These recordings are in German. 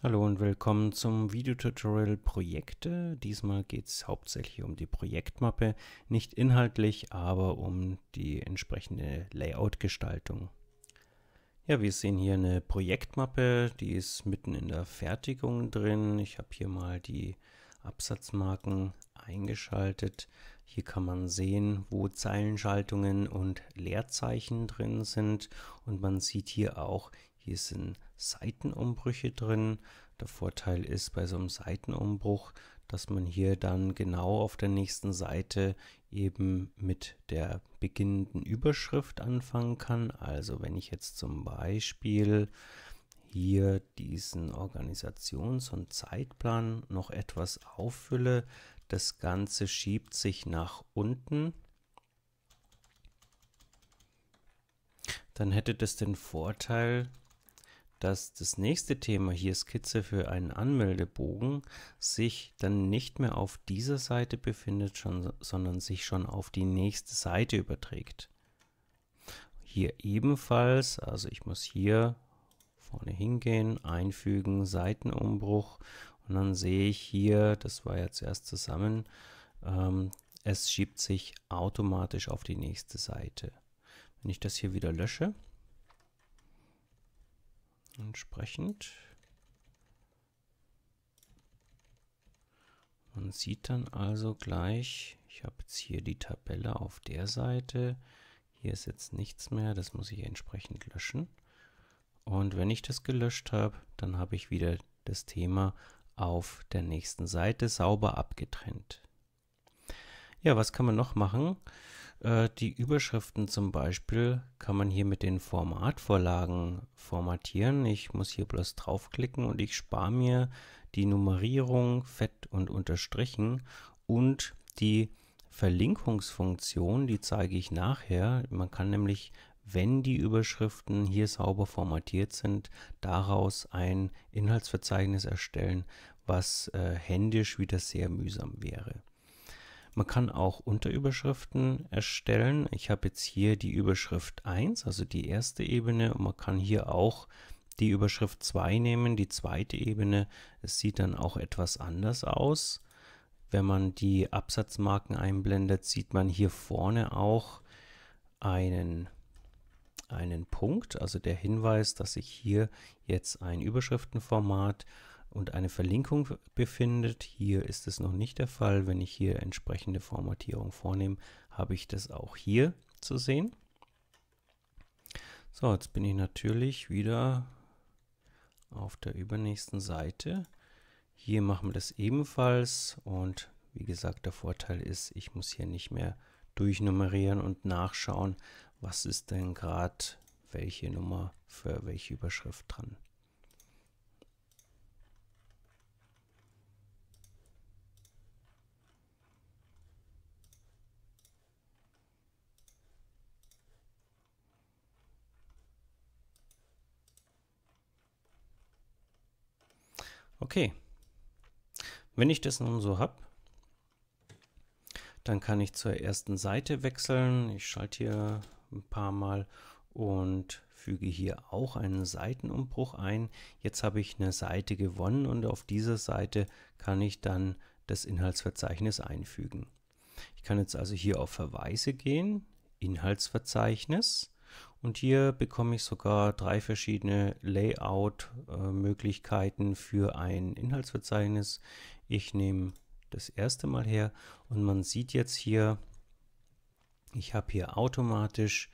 Hallo und willkommen zum Videotutorial Projekte. Diesmal geht es hauptsächlich um die Projektmappe, nicht inhaltlich, aber um die entsprechende Layout-Gestaltung. Ja, wir sehen hier eine Projektmappe, die ist mitten in der Fertigung drin. Ich habe hier mal die Absatzmarken eingeschaltet. Hier kann man sehen, wo Zeilenschaltungen und Leerzeichen drin sind und man sieht hier auch, hier sind Seitenumbrüche drin. Der Vorteil ist bei so einem Seitenumbruch, dass man hier dann genau auf der nächsten Seite eben mit der beginnenden Überschrift anfangen kann. Also wenn ich jetzt zum Beispiel hier diesen Organisations- und Zeitplan noch etwas auffülle, das Ganze schiebt sich nach unten. Dann hätte das den Vorteil, dass das nächste Thema hier Skizze für einen Anmeldebogen sich dann nicht mehr auf dieser Seite befindet, schon, sondern sich schon auf die nächste Seite überträgt. Hier ebenfalls, also ich muss hier vorne hingehen, einfügen, Seitenumbruch und dann sehe ich hier, das war ja zuerst zusammen, ähm, es schiebt sich automatisch auf die nächste Seite. Wenn ich das hier wieder lösche, entsprechend. Man sieht dann also gleich, ich habe jetzt hier die Tabelle auf der Seite. Hier ist jetzt nichts mehr, das muss ich entsprechend löschen. Und wenn ich das gelöscht habe, dann habe ich wieder das Thema auf der nächsten Seite sauber abgetrennt. Ja, was kann man noch machen? Äh, die Überschriften zum Beispiel kann man hier mit den Formatvorlagen formatieren. Ich muss hier bloß draufklicken und ich spare mir die Nummerierung, Fett und Unterstrichen und die Verlinkungsfunktion, die zeige ich nachher. Man kann nämlich, wenn die Überschriften hier sauber formatiert sind, daraus ein Inhaltsverzeichnis erstellen, was äh, händisch wieder sehr mühsam wäre. Man kann auch Unterüberschriften erstellen. Ich habe jetzt hier die Überschrift 1, also die erste Ebene, und man kann hier auch die Überschrift 2 nehmen, die zweite Ebene. Es sieht dann auch etwas anders aus. Wenn man die Absatzmarken einblendet, sieht man hier vorne auch einen, einen Punkt, also der Hinweis, dass ich hier jetzt ein Überschriftenformat habe und eine Verlinkung befindet. Hier ist es noch nicht der Fall. Wenn ich hier entsprechende Formatierung vornehme, habe ich das auch hier zu sehen. So, jetzt bin ich natürlich wieder auf der übernächsten Seite. Hier machen wir das ebenfalls und wie gesagt, der Vorteil ist, ich muss hier nicht mehr durchnummerieren und nachschauen, was ist denn gerade welche Nummer für welche Überschrift dran. Okay. Wenn ich das nun so habe, dann kann ich zur ersten Seite wechseln. Ich schalte hier ein paar Mal und füge hier auch einen Seitenumbruch ein. Jetzt habe ich eine Seite gewonnen und auf dieser Seite kann ich dann das Inhaltsverzeichnis einfügen. Ich kann jetzt also hier auf Verweise gehen, Inhaltsverzeichnis und hier bekomme ich sogar drei verschiedene Layout-Möglichkeiten für ein Inhaltsverzeichnis. Ich nehme das erste Mal her und man sieht jetzt hier, ich habe hier automatisch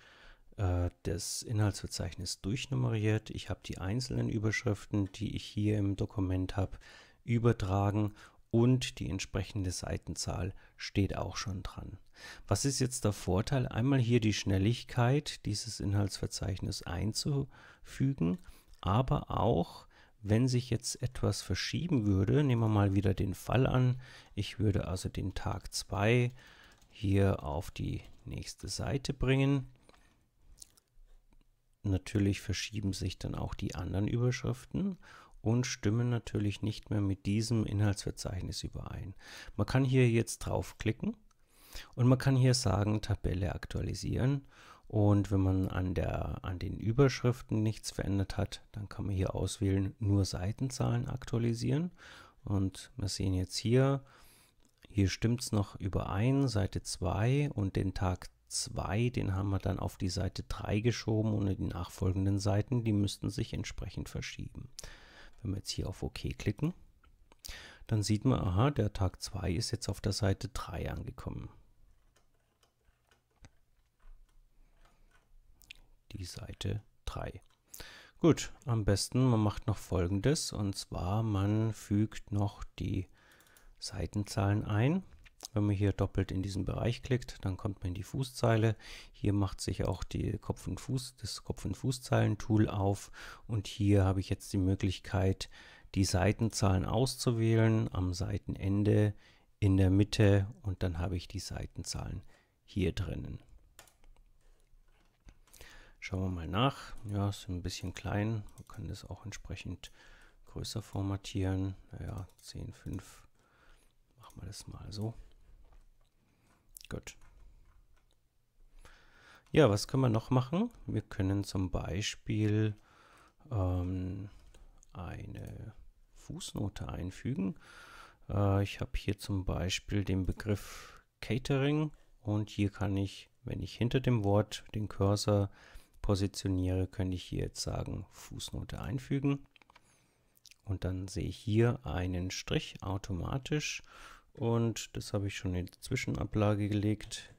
äh, das Inhaltsverzeichnis durchnummeriert. Ich habe die einzelnen Überschriften, die ich hier im Dokument habe, übertragen und die entsprechende Seitenzahl steht auch schon dran. Was ist jetzt der Vorteil? Einmal hier die Schnelligkeit, dieses Inhaltsverzeichnis einzufügen, aber auch, wenn sich jetzt etwas verschieben würde, nehmen wir mal wieder den Fall an, ich würde also den Tag 2 hier auf die nächste Seite bringen. Natürlich verschieben sich dann auch die anderen Überschriften und stimmen natürlich nicht mehr mit diesem Inhaltsverzeichnis überein. Man kann hier jetzt draufklicken und man kann hier sagen Tabelle aktualisieren und wenn man an, der, an den Überschriften nichts verändert hat, dann kann man hier auswählen nur Seitenzahlen aktualisieren und wir sehen jetzt hier, hier stimmt es noch überein, Seite 2 und den Tag 2, den haben wir dann auf die Seite 3 geschoben und die nachfolgenden Seiten, die müssten sich entsprechend verschieben. Wenn wir jetzt hier auf OK klicken, dann sieht man, aha, der Tag 2 ist jetzt auf der Seite 3 angekommen. Die Seite 3. Gut, am besten man macht noch folgendes und zwar man fügt noch die Seitenzahlen ein wenn man hier doppelt in diesen Bereich klickt, dann kommt man in die Fußzeile. Hier macht sich auch die Kopf und Fuß, das Kopf- und Fußzeilen-Tool auf. Und hier habe ich jetzt die Möglichkeit, die Seitenzahlen auszuwählen am Seitenende, in der Mitte und dann habe ich die Seitenzahlen hier drinnen. Schauen wir mal nach. Ja, ist ein bisschen klein. Man kann das auch entsprechend größer formatieren. Naja, 10, 5. Machen wir das mal so. Gut. Ja, was können wir noch machen? Wir können zum Beispiel ähm, eine Fußnote einfügen. Äh, ich habe hier zum Beispiel den Begriff Catering und hier kann ich, wenn ich hinter dem Wort den Cursor positioniere, könnte ich hier jetzt sagen Fußnote einfügen. Und dann sehe ich hier einen Strich automatisch und das habe ich schon in die Zwischenablage gelegt.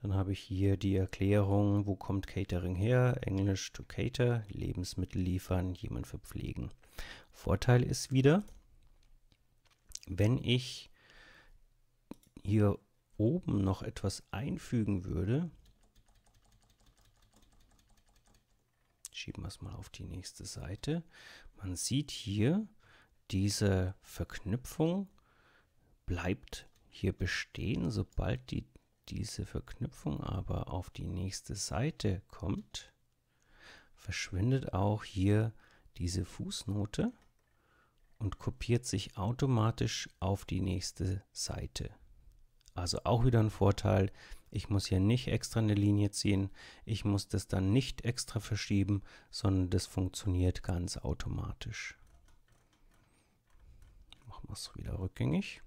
Dann habe ich hier die Erklärung, wo kommt Catering her? Englisch to cater, Lebensmittel liefern, jemand verpflegen. Vorteil ist wieder, wenn ich hier oben noch etwas einfügen würde, schieben wir es mal auf die nächste Seite, man sieht hier diese Verknüpfung bleibt hier bestehen, sobald die, diese Verknüpfung aber auf die nächste Seite kommt, verschwindet auch hier diese Fußnote und kopiert sich automatisch auf die nächste Seite. Also auch wieder ein Vorteil, ich muss hier nicht extra eine Linie ziehen, ich muss das dann nicht extra verschieben, sondern das funktioniert ganz automatisch. Machen wir es wieder rückgängig.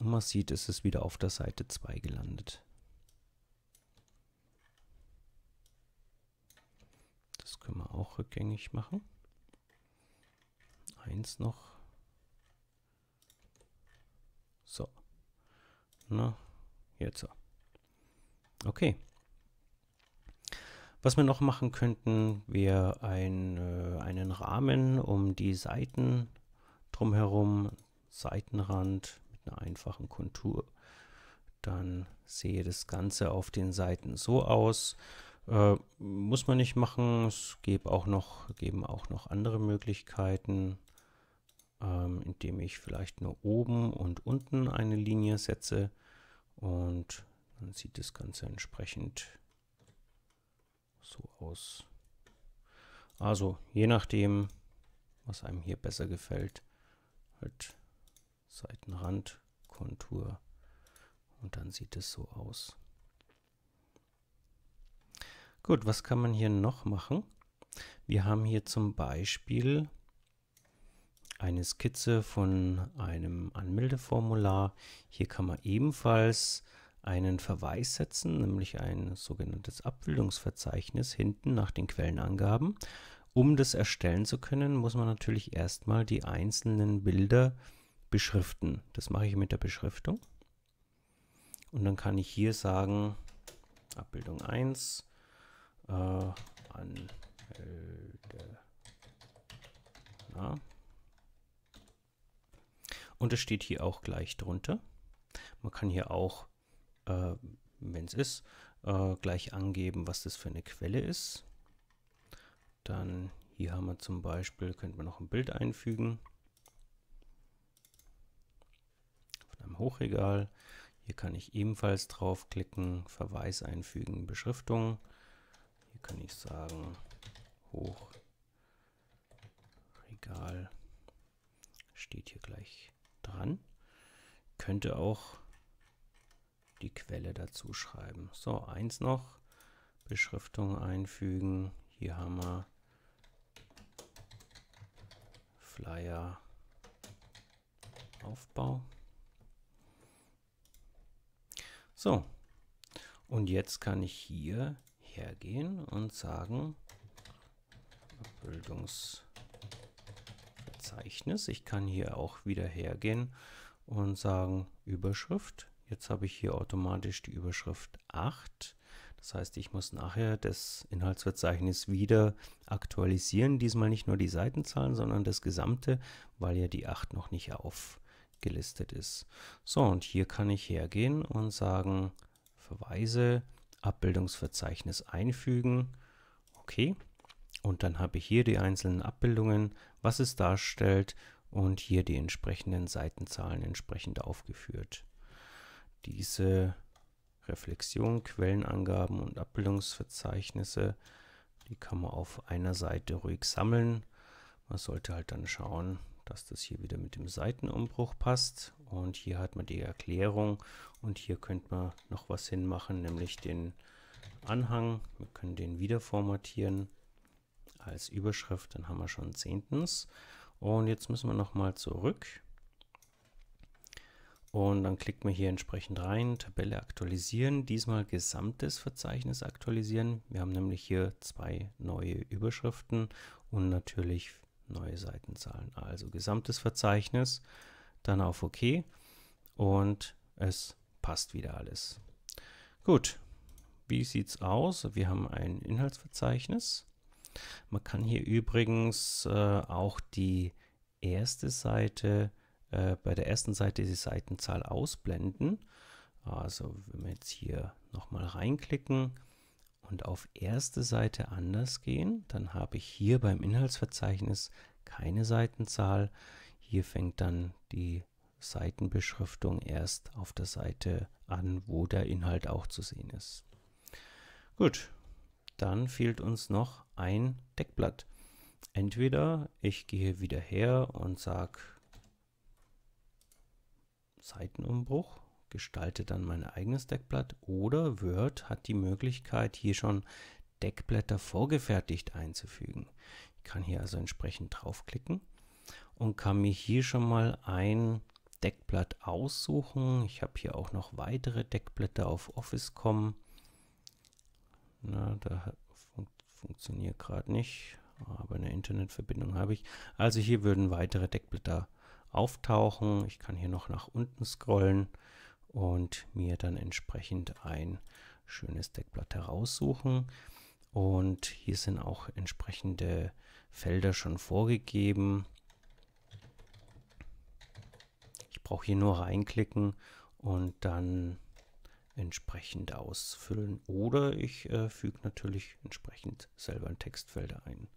Und man sieht, es ist wieder auf der Seite 2 gelandet. Das können wir auch rückgängig machen. Eins noch. So. Na, jetzt so. Okay. Was wir noch machen könnten, wäre ein, äh, einen Rahmen um die Seiten drumherum, Seitenrand, einer einfachen Kontur. Dann sehe das Ganze auf den Seiten so aus. Äh, muss man nicht machen. Es gäbe auch noch, geben auch noch andere Möglichkeiten, ähm, indem ich vielleicht nur oben und unten eine Linie setze und dann sieht das Ganze entsprechend so aus. Also je nachdem, was einem hier besser gefällt, halt Seitenrandkontur. Und dann sieht es so aus. Gut, was kann man hier noch machen? Wir haben hier zum Beispiel eine Skizze von einem Anmeldeformular. Hier kann man ebenfalls einen Verweis setzen, nämlich ein sogenanntes Abbildungsverzeichnis hinten nach den Quellenangaben. Um das erstellen zu können, muss man natürlich erstmal die einzelnen Bilder beschriften. Das mache ich mit der Beschriftung. Und dann kann ich hier sagen, Abbildung 1, äh, Anmelde. Na. Und das steht hier auch gleich drunter. Man kann hier auch, äh, wenn es ist, äh, gleich angeben, was das für eine Quelle ist. Dann hier haben wir zum Beispiel, könnte man noch ein Bild einfügen. Hochregal. Hier kann ich ebenfalls draufklicken, Verweis einfügen, Beschriftung. Hier kann ich sagen, Hochregal steht hier gleich dran. Könnte auch die Quelle dazu schreiben. So, eins noch, Beschriftung einfügen. Hier haben wir Flyer Aufbau. So, und jetzt kann ich hier hergehen und sagen, Bildungsverzeichnis. Ich kann hier auch wieder hergehen und sagen Überschrift. Jetzt habe ich hier automatisch die Überschrift 8. Das heißt, ich muss nachher das Inhaltsverzeichnis wieder aktualisieren. Diesmal nicht nur die Seitenzahlen, sondern das gesamte, weil ja die 8 noch nicht auf gelistet ist. So, und hier kann ich hergehen und sagen, Verweise, Abbildungsverzeichnis einfügen. Okay. Und dann habe ich hier die einzelnen Abbildungen, was es darstellt und hier die entsprechenden Seitenzahlen entsprechend aufgeführt. Diese Reflexion, Quellenangaben und Abbildungsverzeichnisse, die kann man auf einer Seite ruhig sammeln. Man sollte halt dann schauen, dass das hier wieder mit dem Seitenumbruch passt. Und hier hat man die Erklärung und hier könnte man noch was hinmachen, nämlich den Anhang. Wir können den wieder formatieren als Überschrift, dann haben wir schon zehntens. Und jetzt müssen wir nochmal zurück. Und dann klickt man hier entsprechend rein, Tabelle aktualisieren, diesmal gesamtes Verzeichnis aktualisieren. Wir haben nämlich hier zwei neue Überschriften und natürlich neue Seitenzahlen. Also gesamtes Verzeichnis, dann auf OK und es passt wieder alles. Gut, wie sieht es aus? Wir haben ein Inhaltsverzeichnis. Man kann hier übrigens äh, auch die erste Seite, äh, bei der ersten Seite die Seitenzahl ausblenden. Also wenn wir jetzt hier nochmal reinklicken, und auf erste Seite anders gehen, dann habe ich hier beim Inhaltsverzeichnis keine Seitenzahl. Hier fängt dann die Seitenbeschriftung erst auf der Seite an, wo der Inhalt auch zu sehen ist. Gut, dann fehlt uns noch ein Deckblatt. Entweder ich gehe wieder her und sage Seitenumbruch gestalte dann mein eigenes Deckblatt oder Word hat die Möglichkeit, hier schon Deckblätter vorgefertigt einzufügen. Ich kann hier also entsprechend draufklicken und kann mir hier schon mal ein Deckblatt aussuchen. Ich habe hier auch noch weitere Deckblätter auf Office.com. Na, da fun funktioniert gerade nicht, aber eine Internetverbindung habe ich. Also hier würden weitere Deckblätter auftauchen. Ich kann hier noch nach unten scrollen und mir dann entsprechend ein schönes Deckblatt heraussuchen. Und hier sind auch entsprechende Felder schon vorgegeben. Ich brauche hier nur reinklicken und dann entsprechend ausfüllen. Oder ich äh, füge natürlich entsprechend selber ein Textfelder ein.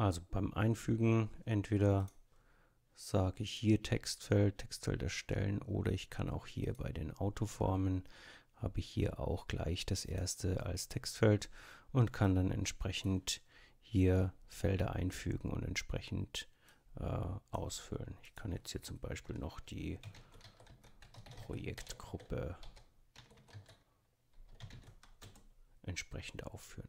Also beim Einfügen entweder sage ich hier Textfeld, Textfeld erstellen oder ich kann auch hier bei den Autoformen habe ich hier auch gleich das erste als Textfeld und kann dann entsprechend hier Felder einfügen und entsprechend äh, ausfüllen. Ich kann jetzt hier zum Beispiel noch die Projektgruppe entsprechend aufführen.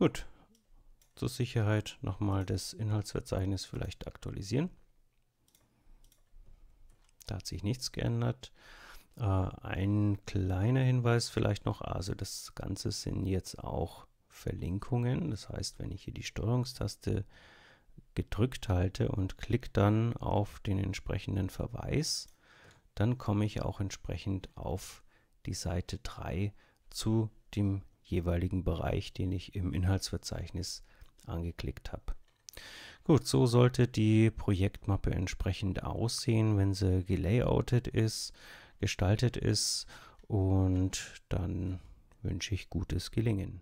Gut. Zur Sicherheit nochmal das Inhaltsverzeichnis vielleicht aktualisieren. Da hat sich nichts geändert. Äh, ein kleiner Hinweis vielleicht noch, also das Ganze sind jetzt auch Verlinkungen. Das heißt, wenn ich hier die Steuerungstaste gedrückt halte und klicke dann auf den entsprechenden Verweis, dann komme ich auch entsprechend auf die Seite 3 zu dem jeweiligen Bereich, den ich im Inhaltsverzeichnis angeklickt habe. Gut, so sollte die Projektmappe entsprechend aussehen, wenn sie gelayoutet ist, gestaltet ist und dann wünsche ich gutes Gelingen.